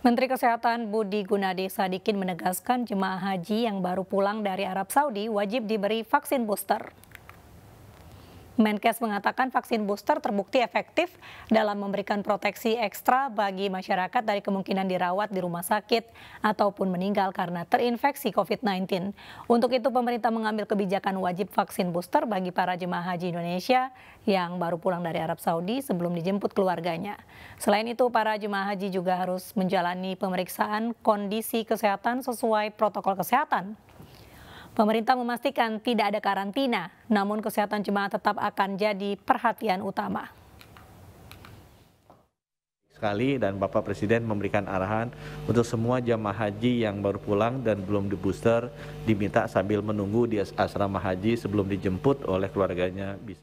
Menteri Kesehatan Budi Gunadi Sadikin menegaskan jemaah haji yang baru pulang dari Arab Saudi wajib diberi vaksin booster. Menkes mengatakan vaksin booster terbukti efektif dalam memberikan proteksi ekstra bagi masyarakat dari kemungkinan dirawat di rumah sakit ataupun meninggal karena terinfeksi COVID-19. Untuk itu pemerintah mengambil kebijakan wajib vaksin booster bagi para jemaah haji Indonesia yang baru pulang dari Arab Saudi sebelum dijemput keluarganya. Selain itu para jemaah haji juga harus menjalani pemeriksaan kondisi kesehatan sesuai protokol kesehatan. Pemerintah memastikan tidak ada karantina, namun kesehatan jemaah tetap akan jadi perhatian utama sekali dan Bapak Presiden memberikan arahan untuk semua jemaah haji yang baru pulang dan belum di booster diminta sambil menunggu di asrama haji sebelum dijemput oleh keluarganya bisa